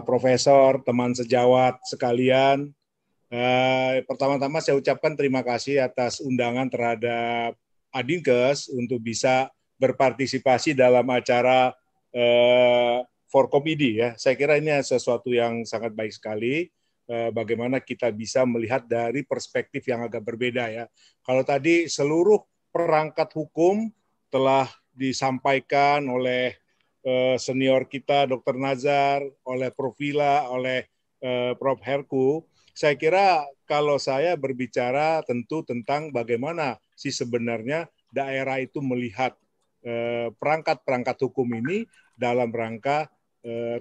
Profesor, teman sejawat sekalian. Eh, pertama-tama saya ucapkan terima kasih atas undangan terhadap Adinkes untuk bisa berpartisipasi dalam acara eh, comedy ya. Saya kira ini sesuatu yang sangat baik sekali eh, bagaimana kita bisa melihat dari perspektif yang agak berbeda ya. Kalau tadi seluruh perangkat hukum telah disampaikan oleh Eh, senior kita Dr. Nazar, oleh Prof. Vila, oleh eh, Prof. Herku, saya kira kalau saya berbicara tentu tentang bagaimana si sebenarnya daerah itu melihat eh, perangkat-perangkat hukum ini dalam rangka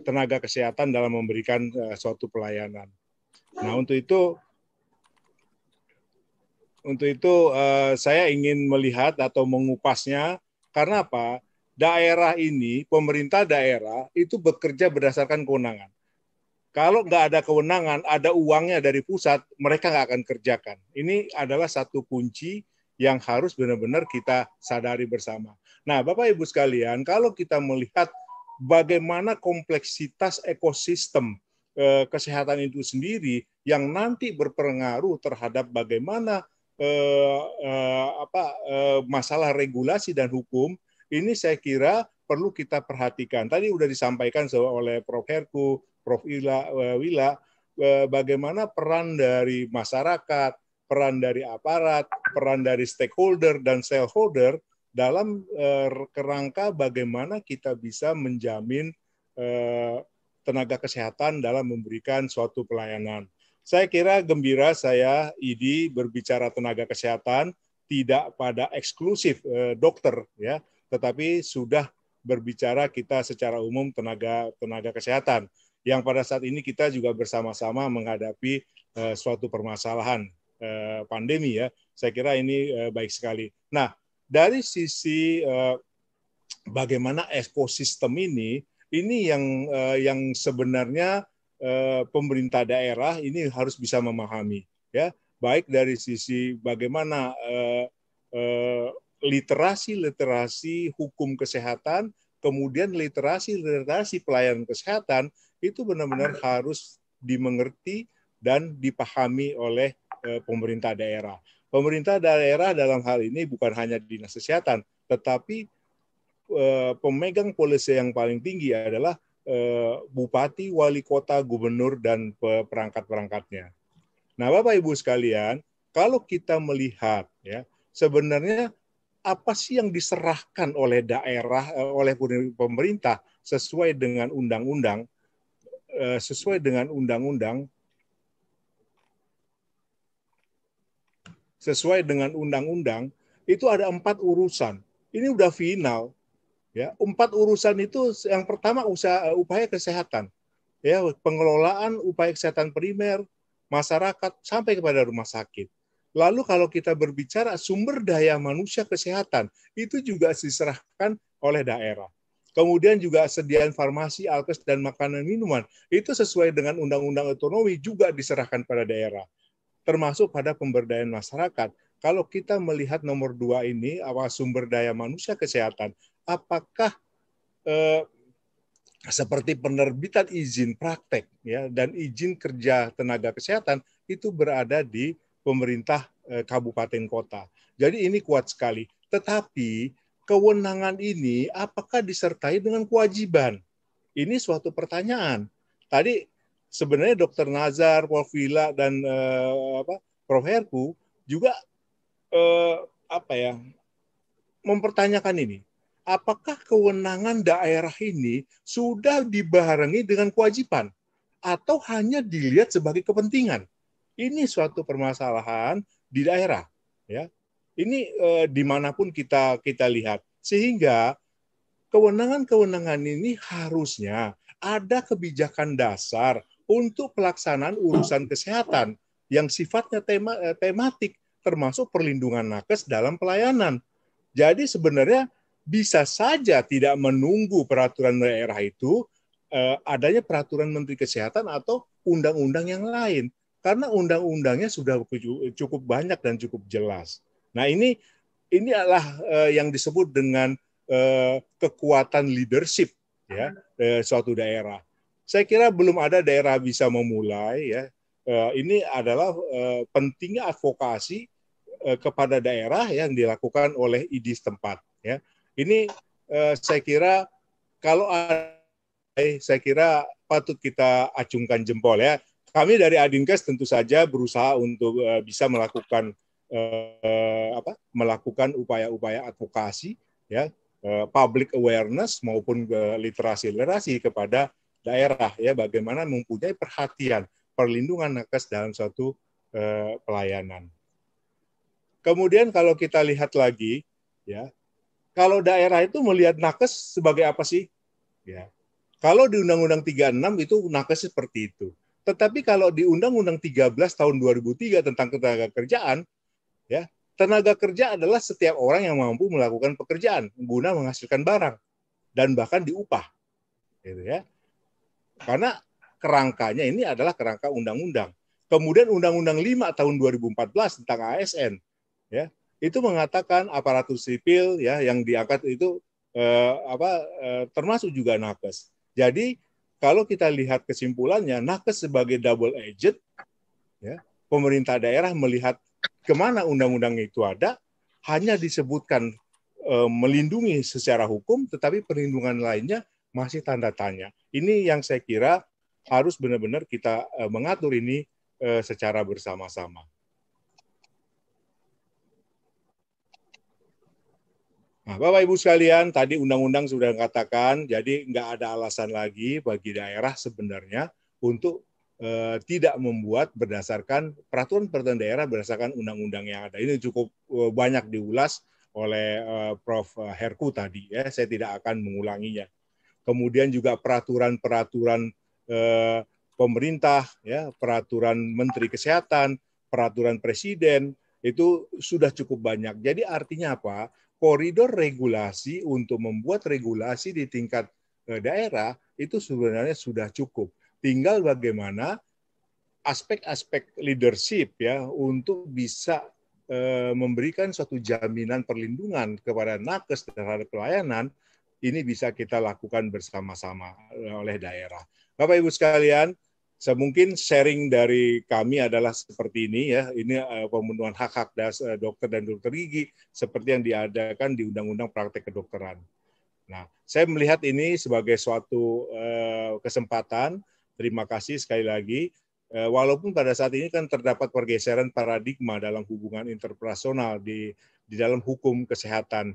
tenaga kesehatan dalam memberikan suatu pelayanan. Nah untuk itu untuk itu saya ingin melihat atau mengupasnya karena apa? daerah ini, pemerintah daerah itu bekerja berdasarkan kewenangan. Kalau nggak ada kewenangan, ada uangnya dari pusat, mereka nggak akan kerjakan. Ini adalah satu kunci yang harus benar-benar kita sadari bersama. Nah, Bapak Ibu sekalian, kalau kita melihat bagaimana kompleksitas ekosistem eh, kesehatan itu sendiri yang nanti berpengaruh terhadap bagaimana eh, eh, apa eh, masalah regulasi dan hukum ini saya kira perlu kita perhatikan. Tadi sudah disampaikan oleh Prof. Herku, Prof. Ila, eh, Wila, eh, bagaimana peran dari masyarakat, peran dari aparat, peran dari stakeholder dan shareholder dalam eh, kerangka bagaimana kita bisa menjamin tenaga kesehatan dalam memberikan suatu pelayanan. Saya kira gembira saya Idi, berbicara tenaga kesehatan tidak pada eksklusif dokter ya, tetapi sudah berbicara kita secara umum tenaga tenaga kesehatan yang pada saat ini kita juga bersama-sama menghadapi uh, suatu permasalahan uh, pandemi ya. Saya kira ini uh, baik sekali. Nah, dari sisi uh, bagaimana ekosistem ini ini yang uh, yang sebenarnya uh, pemerintah daerah ini harus bisa memahami ya, baik dari sisi bagaimana uh, uh, literasi-literasi hukum kesehatan, kemudian literasi-literasi pelayanan kesehatan itu benar-benar harus dimengerti dan dipahami oleh eh, pemerintah daerah. Pemerintah daerah dalam hal ini bukan hanya dinas kesehatan, tetapi eh, pemegang polisi yang paling tinggi adalah eh, bupati, wali kota, gubernur, dan perangkat-perangkatnya. Nah, Bapak Ibu sekalian, kalau kita melihat ya, sebenarnya apa sih yang diserahkan oleh daerah eh, oleh pemerintah sesuai dengan undang-undang eh, sesuai dengan undang-undang sesuai dengan undang-undang itu ada empat urusan ini udah final ya empat urusan itu yang pertama usaha eh, upaya kesehatan ya pengelolaan upaya kesehatan primer masyarakat sampai kepada rumah sakit Lalu kalau kita berbicara sumber daya manusia kesehatan, itu juga diserahkan oleh daerah. Kemudian juga sediaan farmasi, alkes, dan makanan minuman. Itu sesuai dengan undang-undang otonomi juga diserahkan pada daerah. Termasuk pada pemberdayaan masyarakat. Kalau kita melihat nomor dua ini, awal sumber daya manusia kesehatan, apakah eh, seperti penerbitan izin praktek ya dan izin kerja tenaga kesehatan itu berada di pemerintah eh, kabupaten kota. Jadi ini kuat sekali. Tetapi kewenangan ini apakah disertai dengan kewajiban? Ini suatu pertanyaan. Tadi sebenarnya Dokter Nazar, Prof. Vila, dan eh, apa, Prof. Herku juga eh, apa ya mempertanyakan ini. Apakah kewenangan daerah ini sudah dibarengi dengan kewajiban atau hanya dilihat sebagai kepentingan? ini suatu permasalahan di daerah ya ini eh, dimanapun kita kita lihat sehingga kewenangan-kewenangan ini harusnya ada kebijakan dasar untuk pelaksanaan urusan kesehatan yang sifatnya tema, eh, tematik termasuk perlindungan nakes dalam pelayanan. Jadi sebenarnya bisa saja tidak menunggu peraturan daerah itu eh, adanya peraturan Menteri Kesehatan atau undang-undang yang lain karena undang-undangnya sudah cukup banyak dan cukup jelas. Nah ini ini adalah eh, yang disebut dengan eh, kekuatan leadership ya eh, suatu daerah. Saya kira belum ada daerah bisa memulai ya. Ini adalah pentingnya advokasi kepada daerah yang dilakukan oleh IDIS tempat. ya. Ini saya kira kalau ada, saya kira patut kita acungkan jempol ya kami dari Adinkes tentu saja berusaha untuk uh, bisa melakukan uh, apa melakukan upaya-upaya advokasi ya uh, public awareness maupun literasi literasi kepada daerah ya bagaimana mempunyai perhatian perlindungan nakes dalam suatu uh, pelayanan. Kemudian kalau kita lihat lagi ya kalau daerah itu melihat nakes sebagai apa sih? Ya. Kalau di Undang-Undang 36 itu nakes seperti itu tetapi kalau di Undang-Undang 13 tahun 2003 tentang ketenaga kerjaan, ya tenaga kerja adalah setiap orang yang mampu melakukan pekerjaan guna menghasilkan barang dan bahkan diupah, gitu ya. Karena kerangkanya ini adalah kerangka undang-undang. Kemudian Undang-Undang 5 tahun 2014 tentang ASN, ya itu mengatakan aparatur sipil ya yang diangkat itu eh, apa eh, termasuk juga nakes. Jadi kalau kita lihat kesimpulannya, nakes sebagai double agent, ya, pemerintah daerah melihat kemana undang-undang itu ada, hanya disebutkan e, melindungi secara hukum, tetapi perlindungan lainnya masih tanda tanya. Ini yang saya kira harus benar-benar kita e, mengatur ini e, secara bersama-sama. Nah, Bapak Ibu sekalian, tadi undang-undang sudah mengatakan, jadi nggak ada alasan lagi bagi daerah sebenarnya untuk eh, tidak membuat berdasarkan peraturan-peraturan daerah berdasarkan undang-undang yang ada. Ini cukup eh, banyak diulas oleh eh, Prof. Eh, Herku tadi, ya. Saya tidak akan mengulanginya. Kemudian juga peraturan-peraturan eh, pemerintah, ya, peraturan Menteri Kesehatan, peraturan Presiden itu sudah cukup banyak. Jadi artinya apa? koridor regulasi untuk membuat regulasi di tingkat eh, daerah itu sebenarnya sudah cukup. Tinggal bagaimana aspek-aspek leadership ya untuk bisa eh, memberikan suatu jaminan perlindungan kepada nakes terhadap pelayanan ini bisa kita lakukan bersama-sama eh, oleh daerah. Bapak Ibu sekalian, saya mungkin sharing dari kami adalah seperti ini ya, ini eh, pemenuhan hak-hak eh, dokter dan dokter gigi seperti yang diadakan di Undang-Undang Praktek Kedokteran. Nah, saya melihat ini sebagai suatu uh, kesempatan. Terima kasih sekali lagi. Uh, walaupun pada saat ini kan terdapat pergeseran paradigma dalam hubungan interpersonal di di dalam hukum kesehatan,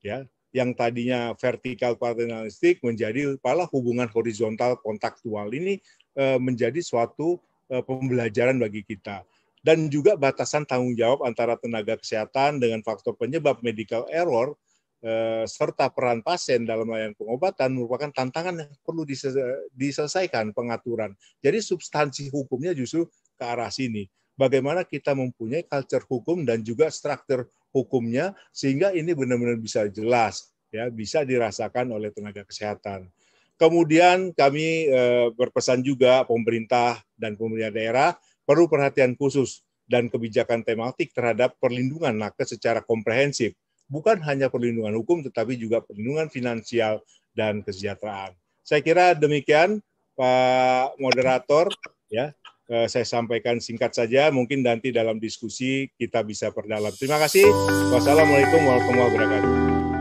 ya yang tadinya vertikal paternalistik menjadi pala hubungan horizontal kontaktual ini eh, menjadi suatu eh, pembelajaran bagi kita dan juga batasan tanggung jawab antara tenaga kesehatan dengan faktor penyebab medical error eh, serta peran pasien dalam layanan pengobatan merupakan tantangan yang perlu diselesaikan pengaturan. Jadi substansi hukumnya justru ke arah sini. Bagaimana kita mempunyai culture hukum dan juga struktur hukumnya sehingga ini benar-benar bisa jelas ya bisa dirasakan oleh tenaga kesehatan. Kemudian kami eh, berpesan juga pemerintah dan pemerintah daerah perlu perhatian khusus dan kebijakan tematik terhadap perlindungan nakes secara komprehensif, bukan hanya perlindungan hukum tetapi juga perlindungan finansial dan kesejahteraan. Saya kira demikian Pak moderator ya eh, saya sampaikan singkat saja, mungkin nanti dalam diskusi kita bisa perdalam. Terima kasih. Wassalamualaikum warahmatullahi wabarakatuh.